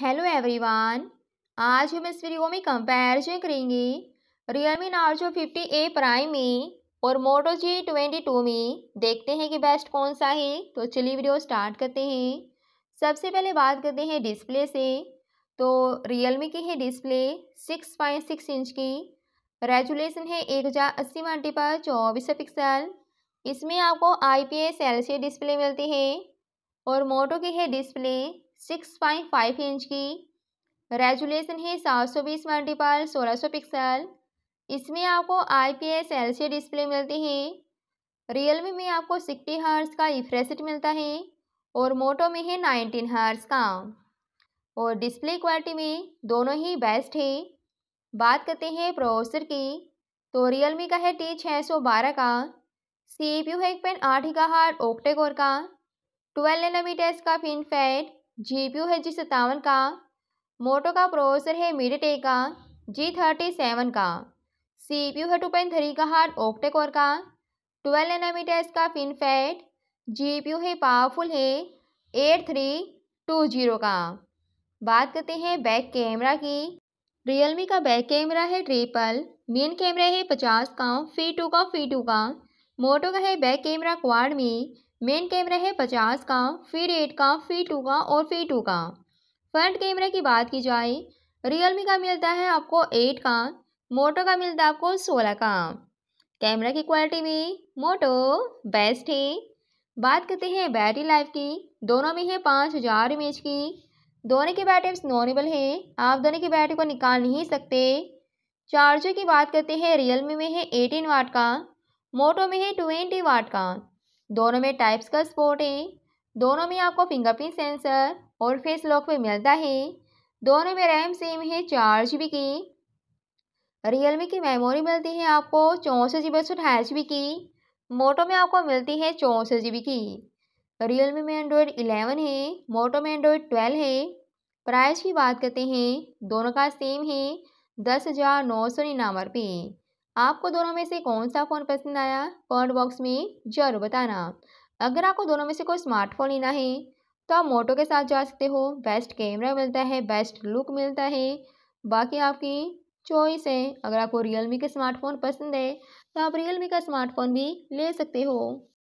hello everyone आज हम इस वीडियो में कंपैरिजन करेंगे Realme Narzo fifty A prime में और मोटो जी ट्वेंटी टू में देखते हैं कि बेस्ट कौन सा है तो चलिए वीडियो स्टार्ट करते हैं सबसे पहले बात करते हैं डिस्प्ले से तो रियलमी की है display six point six inch की रेजुलेशन है एक हज़ार अस्सी मल्टी पर चौबीस पिक्सल इसमें आपको I P S L C display मिलती है और मोटो की है display six point five inch की रेजुलेशन है सात सौ बीस मल्टीपल सोलह सौ पिक्सल इसमें आपको I P S L C display मिलती है रियलमी में आपको सिक्सटी हर्स का इफ्रेसिट मिलता है और मोटो में है नाइनटीन हर्स का और डिस्प्ले क्वालिटी में दोनों ही बेस्ट है बात करते हैं प्रोसेसर की तो रियलमी का है टी छः सौ बारह का सी पी यू है एक पेन आठ का हार्ट ओक्टेकोर का ट्वेल्व नैनोमीटर्स का फिन फैट जीपीयू है जी सत्तावन का मोटो का प्रोसेसर है मीडिया टेक का जी थर्टी सेवन का सीपीयू है टू पॉइंट थ्री का हार्ड ओक्टेकोर का twelve nanometer G FinFET GPU है पावरफुल है एट थ्री टू जीरो का बात करते हैं बैक कैमरा की रियलमी का बैक कैमरा है ट्रिपल मेन कैमरा है पचास का फी टू का फी टू का मोटो का है बैक कैमरा क्वाड में मेन कैमरा है पचास का फिर एट का फिर टू का और फिर टू का फ्रंट कैमरे की बात की जाए रियलमी का मिलता है आपको एट का मोटो का मिलता है आपको सोलह का कैमरा की क्वालिटी में मोटो बेस्ट है बात करते हैं बैटरी लाइफ की दोनों में है पाँच हजार एम की दोनों की बैटरी नॉर्मल है आप दोनों की बैटरी को निकाल नहीं सकते चार्जर की बात करते हैं रियलमी में है एटीन वाट का मोटो में है ट्वेंटी वाट का दोनों में टाइप्स का स्पोर्ट है दोनों में आपको फिंगरप्रिंट सेंसर और फेस लॉक भी मिलता है दोनों में रैम सेम है चार जी बी की रियलमी की मेमोरी मिलती है आपको चौंसठ जी बी अठाईस जी बी की मोटो में आपको मिलती है चौंसठ जी बी की रियलमी में एंड्रॉयड इलेवन है मोटो में एंड्रॉयड ट्वेल्व है प्राइस की बात करते हैं दोनों का सेम है दस हज़ार नौ सौ निन्यानवे रुपये आपको दोनों में से कौन सा फ़ोन पसंद आया कमेंट बॉक्स में जरूर बताना अगर आपको दोनों में से कोई स्मार्टफोन लेना है तो आप मोटो के साथ जा सकते हो बेस्ट कैमरा मिलता है बेस्ट लुक मिलता है बाकी आपकी चॉइस है अगर आपको रियलमी के स्मार्टफोन पसंद है तो आप रियलमी का स्मार्टफोन भी ले सकते हो